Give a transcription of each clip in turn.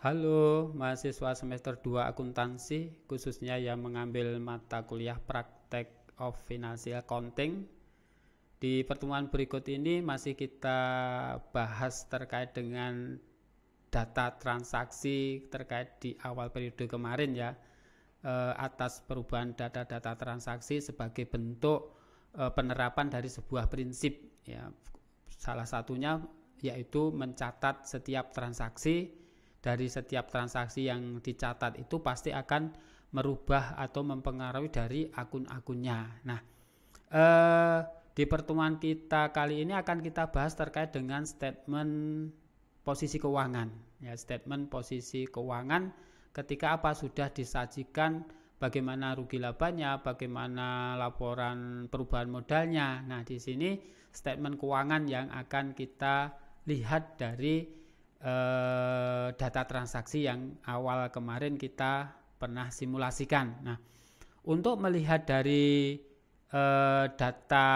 Halo, mahasiswa semester 2 akuntansi, khususnya yang mengambil mata kuliah praktek of financial accounting. Di pertemuan berikut ini masih kita bahas terkait dengan data transaksi terkait di awal periode kemarin ya eh, atas perubahan data-data transaksi sebagai bentuk eh, penerapan dari sebuah prinsip ya salah satunya yaitu mencatat setiap transaksi dari setiap transaksi yang dicatat itu pasti akan merubah atau mempengaruhi dari akun-akunnya. Nah, eh, di pertemuan kita kali ini akan kita bahas terkait dengan statement posisi keuangan. Ya, statement posisi keuangan ketika apa sudah disajikan bagaimana rugi labanya, bagaimana laporan perubahan modalnya. Nah, di sini statement keuangan yang akan kita lihat dari eh, data transaksi yang awal kemarin kita pernah simulasikan. Nah, untuk melihat dari eh, data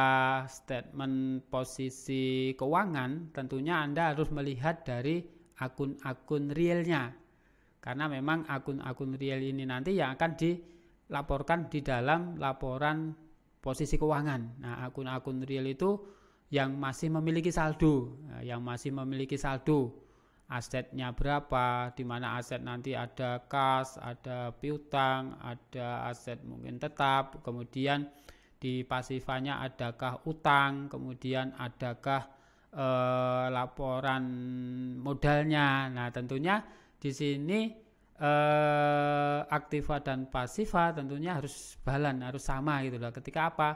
statement posisi keuangan, tentunya Anda harus melihat dari akun-akun realnya. Karena memang akun-akun real ini nanti yang akan dilaporkan di dalam laporan posisi keuangan. Nah, akun-akun real itu yang masih memiliki saldo, nah, yang masih memiliki saldo asetnya berapa, di mana aset nanti ada kas, ada piutang, ada aset mungkin tetap, kemudian di pasifanya adakah utang, kemudian adakah e, laporan modalnya. Nah, tentunya di sini e, aktiva dan pasiva tentunya harus balan, harus sama gitu loh. Ketika apa?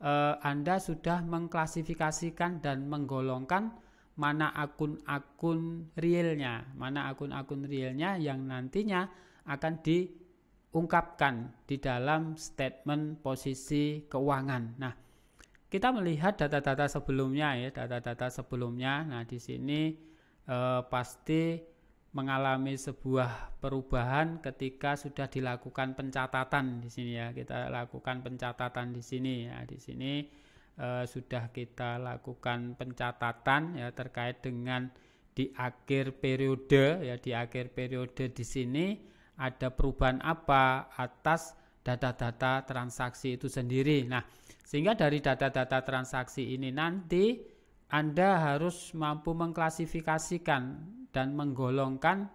E, anda sudah mengklasifikasikan dan menggolongkan mana akun-akun realnya, mana akun-akun realnya yang nantinya akan diungkapkan di dalam statement posisi keuangan. Nah, kita melihat data-data sebelumnya ya, data-data sebelumnya. Nah, di sini eh, pasti mengalami sebuah perubahan ketika sudah dilakukan pencatatan di sini ya. Kita lakukan pencatatan di sini ya, di sini eh, sudah kita lakukan pencatatan ya terkait dengan di akhir periode ya di akhir periode di sini ada perubahan apa atas data-data transaksi itu sendiri. Nah, sehingga dari data-data transaksi ini nanti Anda harus mampu mengklasifikasikan dan menggolongkan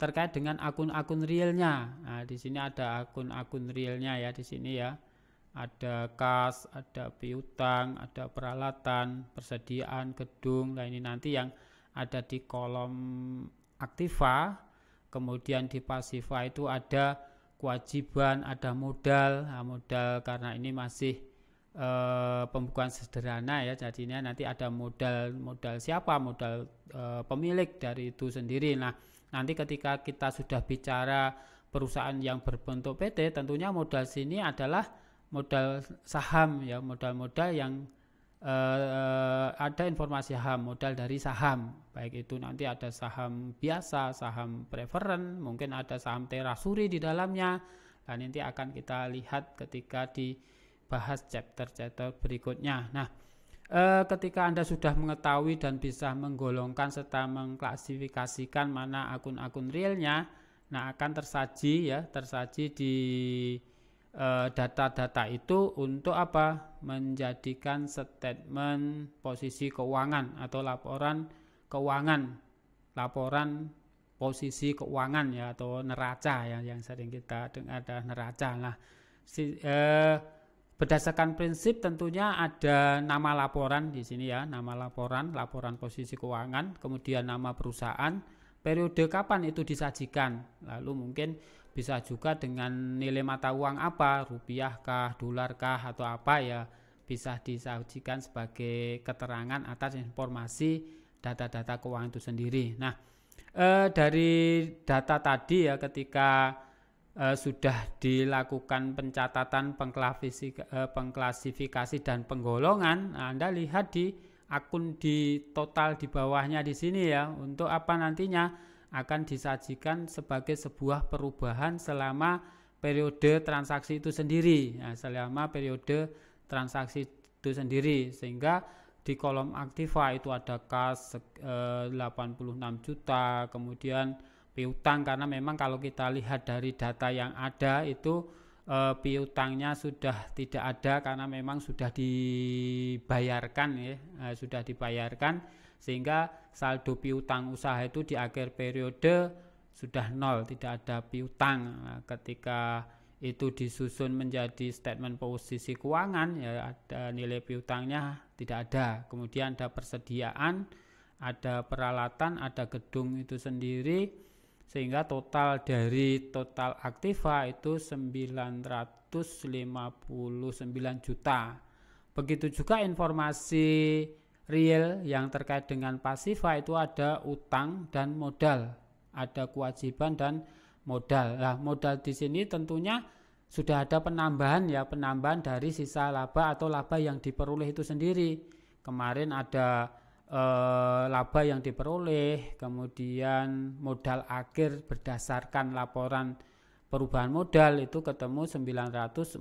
terkait dengan akun-akun realnya. Nah, di sini ada akun-akun realnya ya di sini ya ada kas, ada piutang, ada peralatan, persediaan, gedung, nah ini nanti yang ada di kolom aktiva, kemudian di pasiva itu ada kewajiban, ada modal, nah, modal karena ini masih e, eh, pembukuan sederhana ya, jadinya nanti ada modal, modal siapa, modal e, pemilik dari itu sendiri. Nah, nanti ketika kita sudah bicara perusahaan yang berbentuk PT, tentunya modal sini adalah modal saham ya modal-modal yang eh, eh, ada informasi saham modal dari saham baik itu nanti ada saham biasa saham preferen mungkin ada saham terasuri di dalamnya dan nah, nanti akan kita lihat ketika dibahas chapter-chapter berikutnya nah eh, ketika Anda sudah mengetahui dan bisa menggolongkan serta mengklasifikasikan mana akun-akun realnya nah akan tersaji ya tersaji di Eh, data-data itu untuk apa? Menjadikan statement posisi keuangan atau laporan keuangan, laporan posisi keuangan ya atau neraca ya yang sering kita dengar ada neraca. Nah, si, eh, berdasarkan prinsip tentunya ada nama laporan di sini ya, nama laporan, laporan posisi keuangan, kemudian nama perusahaan, periode kapan itu disajikan, lalu mungkin bisa juga dengan nilai mata uang apa, rupiah kah, dolar kah atau apa ya bisa disajikan sebagai keterangan atas informasi data-data keuangan itu sendiri. Nah, e, dari data tadi ya ketika e, sudah dilakukan pencatatan, pengklasifikasi, e, eh, pengklasifikasi dan penggolongan, nah, Anda lihat di akun di total di bawahnya di sini ya untuk apa nantinya akan disajikan sebagai sebuah perubahan selama periode transaksi itu sendiri, ya, selama periode transaksi itu sendiri, sehingga di kolom aktiva itu ada kas eh, 86 juta, kemudian piutang karena memang kalau kita lihat dari data yang ada itu eh, piutangnya sudah tidak ada karena memang sudah dibayarkan ya, eh, sudah dibayarkan sehingga saldo piutang usaha itu di akhir periode sudah nol, tidak ada piutang. Nah, ketika itu disusun menjadi statement posisi keuangan, ya ada nilai piutangnya tidak ada. Kemudian ada persediaan, ada peralatan, ada gedung itu sendiri sehingga total dari total aktiva itu 959 juta. Begitu juga informasi real yang terkait dengan pasiva itu ada utang dan modal, ada kewajiban dan modal. Nah, modal di sini tentunya sudah ada penambahan ya, penambahan dari sisa laba atau laba yang diperoleh itu sendiri. Kemarin ada eh, laba yang diperoleh, kemudian modal akhir berdasarkan laporan perubahan modal itu ketemu 949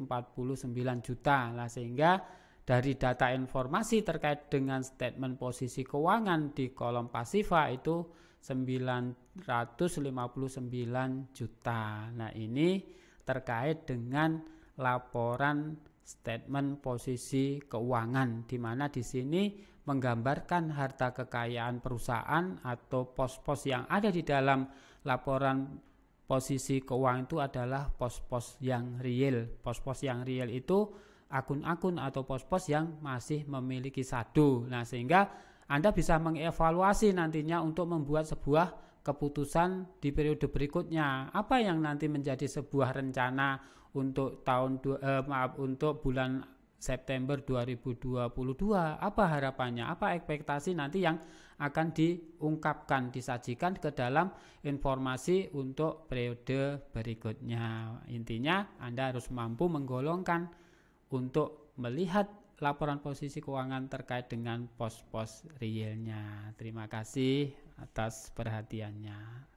juta. Lah sehingga dari data informasi terkait dengan statement posisi keuangan di kolom pasiva itu 959 juta. Nah, ini terkait dengan laporan statement posisi keuangan di mana di sini menggambarkan harta kekayaan perusahaan atau pos-pos yang ada di dalam laporan posisi keuangan itu adalah pos-pos yang real. Pos-pos yang real itu akun-akun atau pos-pos yang masih memiliki saldo. Nah, sehingga Anda bisa mengevaluasi nantinya untuk membuat sebuah keputusan di periode berikutnya. Apa yang nanti menjadi sebuah rencana untuk tahun eh, maaf untuk bulan September 2022 apa harapannya apa ekspektasi nanti yang akan diungkapkan disajikan ke dalam informasi untuk periode berikutnya intinya Anda harus mampu menggolongkan untuk melihat laporan posisi keuangan terkait dengan pos-pos realnya. Terima kasih atas perhatiannya.